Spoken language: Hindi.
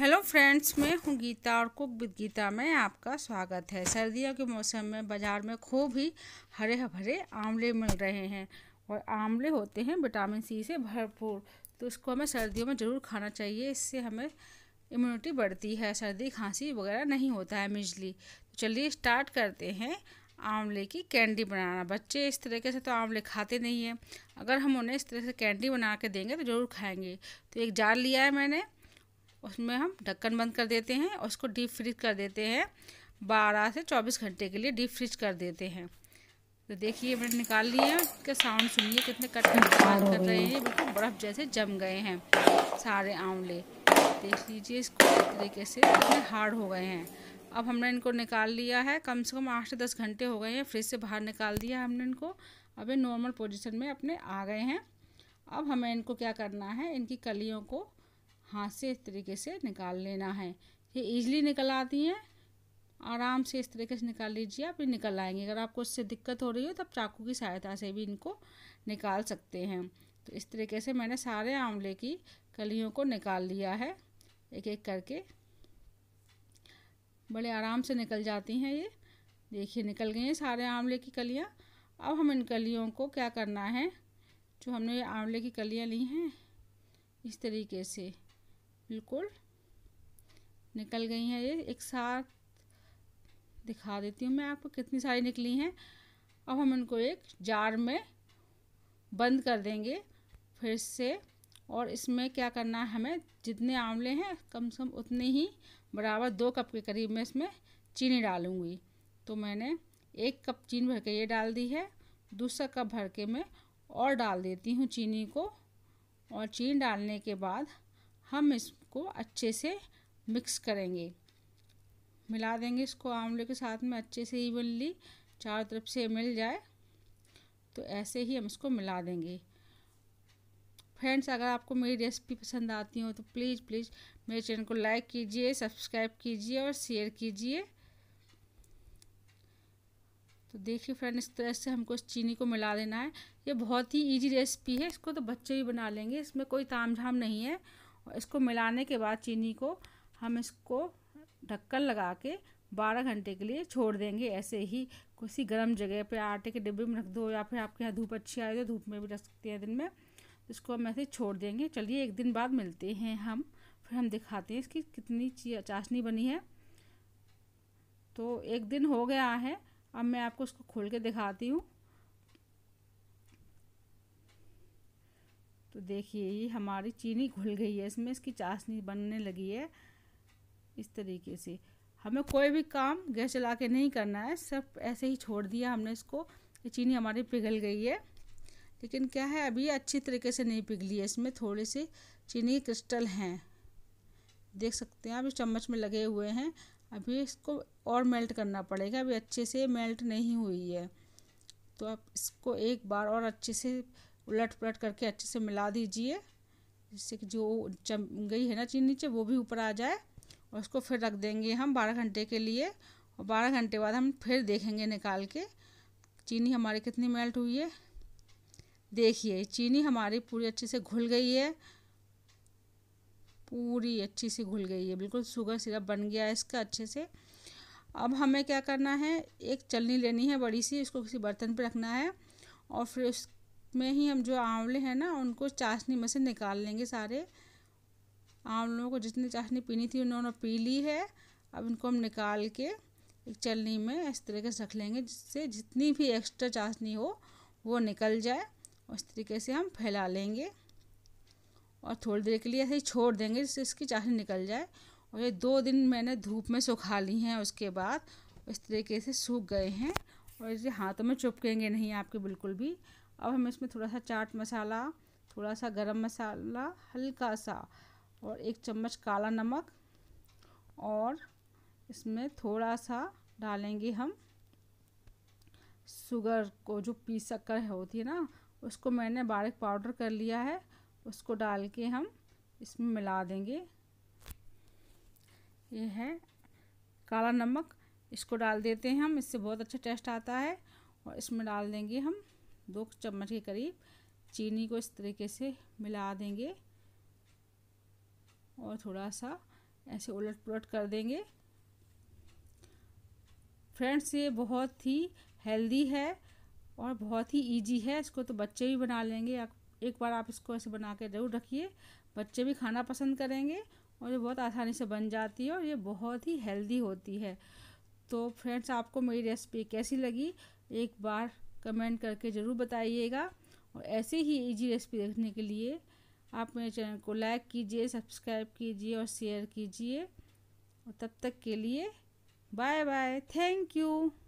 हेलो फ्रेंड्स मैं हूँ गीता और कुक विद गीता में आपका स्वागत है सर्दियों के मौसम में बाज़ार में खूब ही हरे भरे आंवले मिल रहे हैं और आंवले होते हैं विटामिन सी से भरपूर तो इसको हमें सर्दियों में ज़रूर खाना चाहिए इससे हमें इम्यूनिटी बढ़ती है सर्दी खांसी वगैरह नहीं होता है मिजली तो चलिए स्टार्ट करते हैं आंवले की कैंडी बनाना बच्चे इस तरीके से तो आंवले खाते नहीं हैं अगर हम उन्हें इस तरह से कैंडी बना के देंगे तो ज़रूर खाएंगे तो एक जार लिया है मैंने उसमें हम ढक्कन बंद कर देते हैं और उसको डीप फ्रिज कर देते हैं बारह से चौबीस घंटे के लिए डीप फ्रिज कर देते हैं तो देखिए मैंने निकाल लिए इसका साउंड सुनिए कितने कट कट कर रहे हैं बिल्कुल बर्फ़ जैसे जम गए हैं सारे आंवले देख लीजिए इसको तरीके से कितने हार्ड हो गए हैं अब हमने इनको निकाल लिया है कम से कम आठ से दस घंटे हो गए हैं फ्रिज से बाहर निकाल दिया हमने इनको अब ये नॉर्मल पोजीशन में अपने आ गए हैं अब हमें इनको क्या करना है इनकी कलियों को हाथ से इस तरीके से निकाल लेना है ये ईजिली निकल आती हैं आराम से इस तरीके से निकाल लीजिए आप ये निकल आएंगे अगर आपको इससे दिक्कत हो रही हो तब तो चाकू की सहायता से भी इनको निकाल सकते हैं तो इस तरीके से मैंने सारे आंवले की कलियों को निकाल लिया है एक एक करके बड़े आराम से निकल जाती हैं ये देखिए निकल गई हैं सारे आंवले की कलियाँ अब हम इन कलियों को क्या करना है जो हमने ये आंवले की कलियाँ ली हैं इस तरीके से बिल्कुल निकल गई हैं ये एक साथ दिखा देती हूँ मैं आपको कितनी सारी निकली हैं अब हम इनको एक जार में बंद कर देंगे फिर से और इसमें क्या करना है हमें जितने आंवले हैं कम से कम उतने ही बराबर दो कप के करीब मैं इसमें चीनी डालूँगी तो मैंने एक कप चीनी भर के ये डाल दी है दूसरा कप भर के मैं और डाल देती हूँ चीनी को और चीनी डालने के बाद हम इसको अच्छे से मिक्स करेंगे मिला देंगे इसको आंवले के साथ में अच्छे से इवनली चारों तरफ से मिल जाए तो ऐसे ही हम इसको मिला देंगे फ्रेंड्स अगर आपको मेरी रेसिपी पसंद आती हो तो प्लीज़ प्लीज़ मेरे चैनल को लाइक कीजिए सब्सक्राइब कीजिए और शेयर कीजिए तो देखिए फ्रेंड इस तरह से हमको इस चीनी को मिला देना है ये बहुत ही इजी रेसिपी है इसको तो बच्चे भी बना लेंगे इसमें कोई ताम झाम नहीं है इसको मिलाने के बाद चीनी को हम इसको ढक्कन लगा के बारह घंटे के लिए छोड़ देंगे ऐसे ही किसी गर्म जगह पे आटे के डिब्बे में रख दो या फिर आपके यहाँ धूप अच्छी आई तो धूप में भी रख सकते हैं दिन में इसको हम ऐसे छोड़ देंगे चलिए एक दिन बाद मिलते हैं हम फिर हम दिखाते हैं इसकी कितनी चाशनी बनी है तो एक दिन हो गया है अब मैं आपको इसको खोल के दिखाती हूँ तो देखिए ये हमारी चीनी घुल गई है इसमें इसकी चाशनी बनने लगी है इस तरीके से हमें कोई भी काम गैस चला के नहीं करना है सब ऐसे ही छोड़ दिया हमने इसको ये चीनी हमारी पिघल गई है लेकिन क्या है अभी अच्छी तरीके से नहीं पिघली है इसमें थोड़े से चीनी क्रिस्टल हैं देख सकते हैं अभी चम्मच में लगे हुए हैं अभी इसको और मेल्ट करना पड़ेगा अभी अच्छे से मेल्ट नहीं हुई है तो आप इसको एक बार और अच्छे से उलट पलट करके अच्छे से मिला दीजिए जिससे कि जो जम गई है ना चीनी नीचे वो भी ऊपर आ जाए और उसको फिर रख देंगे हम बारह घंटे के लिए और बारह घंटे बाद हम फिर देखेंगे निकाल के चीनी हमारी कितनी मेल्ट हुई है देखिए चीनी हमारी पूरी अच्छे से घुल गई है पूरी अच्छी सी घुल गई है बिल्कुल शुगर सिरप बन गया है इसका अच्छे से अब हमें क्या करना है एक चलनी लेनी है बड़ी सी इसको किसी बर्तन पर रखना है और फिर उस में ही हम जो आंवले हैं ना उनको चाशनी में से निकाल लेंगे सारे आंवलों को जितनी चाशनी पीनी थी उन्होंने पी ली है अब इनको हम निकाल के एक चलनी में इस तरीके से रख लेंगे जिससे जितनी भी एक्स्ट्रा चाशनी हो वो निकल जाए उस तरीके से हम फैला लेंगे और थोड़ी देर के लिए ऐसे ही छोड़ देंगे जिससे इसकी चाशनी निकल जाए और ये दो दिन मैंने धूप में सुखा ली हैं उसके बाद इस तरीके से सूख गए हैं और इसे हाथों में चुपकेंगे नहीं आपके बिल्कुल भी अब हम इसमें थोड़ा सा चाट मसाला थोड़ा सा गरम मसाला हल्का सा और एक चम्मच काला नमक और इसमें थोड़ा सा डालेंगे हम शुगर को जो पी शक्कर होती है ना उसको मैंने बारीक पाउडर कर लिया है उसको डाल के हम इसमें मिला देंगे ये है काला नमक इसको डाल देते हैं हम इससे बहुत अच्छा टेस्ट आता है और इसमें डाल देंगे हम दो चम्मच के करीब चीनी को इस तरीके से मिला देंगे और थोड़ा सा ऐसे उलट पुलट कर देंगे फ्रेंड्स ये बहुत ही हेल्दी है और बहुत ही इजी है इसको तो बच्चे भी बना लेंगे एक बार आप इसको ऐसे बना के ज़रूर रखिए बच्चे भी खाना पसंद करेंगे और ये बहुत आसानी से बन जाती है और ये बहुत ही हेल्दी होती है तो फ्रेंड्स आपको मेरी रेसिपी कैसी लगी एक बार कमेंट करके ज़रूर बताइएगा और ऐसे ही इजी रेसिपी देखने के लिए आप मेरे चैनल को लाइक कीजिए सब्सक्राइब कीजिए और शेयर कीजिए और तब तक के लिए बाय बाय थैंक यू